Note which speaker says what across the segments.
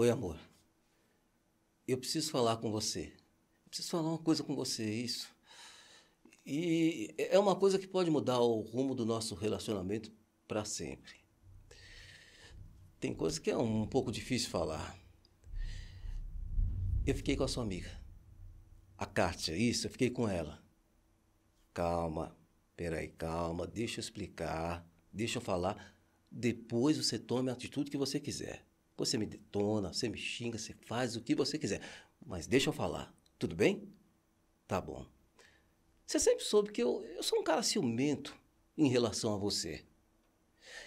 Speaker 1: Oi, amor. Eu preciso falar com você. Eu preciso falar uma coisa com você, é isso. E é uma coisa que pode mudar o rumo do nosso relacionamento para sempre. Tem coisa que é um, um pouco difícil falar. Eu fiquei com a sua amiga. A Kátia, isso, eu fiquei com ela. Calma, peraí, calma, deixa eu explicar, deixa eu falar. Depois você tome a atitude que você quiser. Depois você me detona, você me xinga, você faz o que você quiser. Mas deixa eu falar, tudo bem? Tá bom. Você sempre soube que eu, eu sou um cara ciumento em relação a você.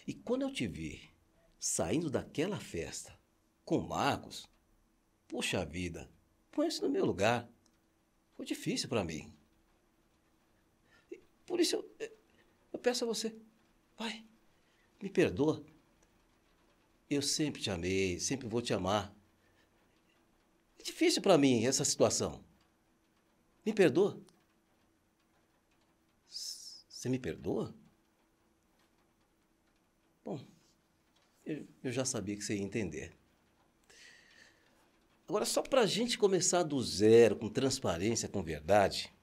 Speaker 1: E quando eu te vi saindo daquela festa com o Marcos, poxa vida, põe-se no meu lugar. Foi difícil para mim. Por isso eu, eu peço a você, pai, me perdoa. Eu sempre te amei, sempre vou te amar. É difícil para mim essa situação. Me perdoa? Você me perdoa? Bom, eu, eu já sabia que você ia entender. Agora, só para a gente começar do zero, com transparência, com verdade,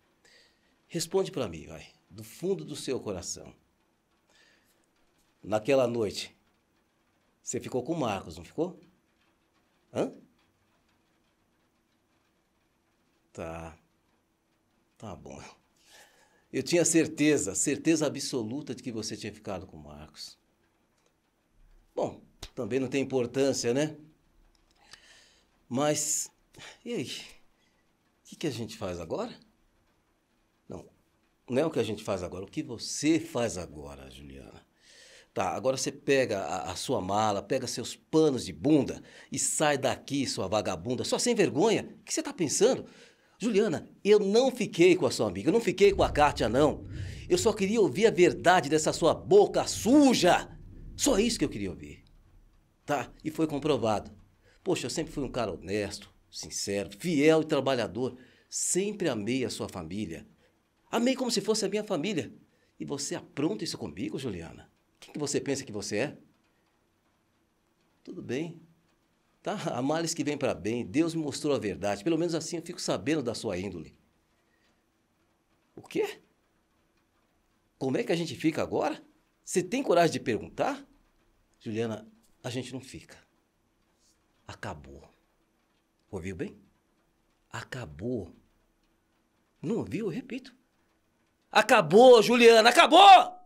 Speaker 1: responde para mim, vai, do fundo do seu coração. Naquela noite, você ficou com o Marcos, não ficou? Hã? Tá. Tá bom. Eu tinha certeza, certeza absoluta de que você tinha ficado com o Marcos. Bom, também não tem importância, né? Mas, e aí? O que, que a gente faz agora? Não, não é o que a gente faz agora, o que você faz agora, Juliana. Tá, agora você pega a, a, sua mala, pega seus panos de bunda e sai daqui, sua vagabunda, só sem vergonha. O que você tá pensando? Juliana, eu não fiquei com a sua amiga, eu não fiquei com a Kátia, não. Eu só queria ouvir a verdade dessa sua boca suja. Só isso que eu queria ouvir. Tá? E foi comprovado. Poxa, eu sempre fui um cara honesto, sincero, fiel e trabalhador. Sempre amei a sua família. Amei como se fosse a minha família. E você apronta isso comigo, Juliana? Quem que você pensa que você é? Tudo bem. Tá? Há males que vem para bem. Deus me mostrou a verdade. Pelo menos assim eu fico sabendo da sua índole. O quê? Como é que a gente fica agora? Você tem coragem de perguntar? Juliana, a gente não fica. Acabou. Ouviu bem? Acabou. Não ouviu? Eu repito. Acabou, Juliana, acabou!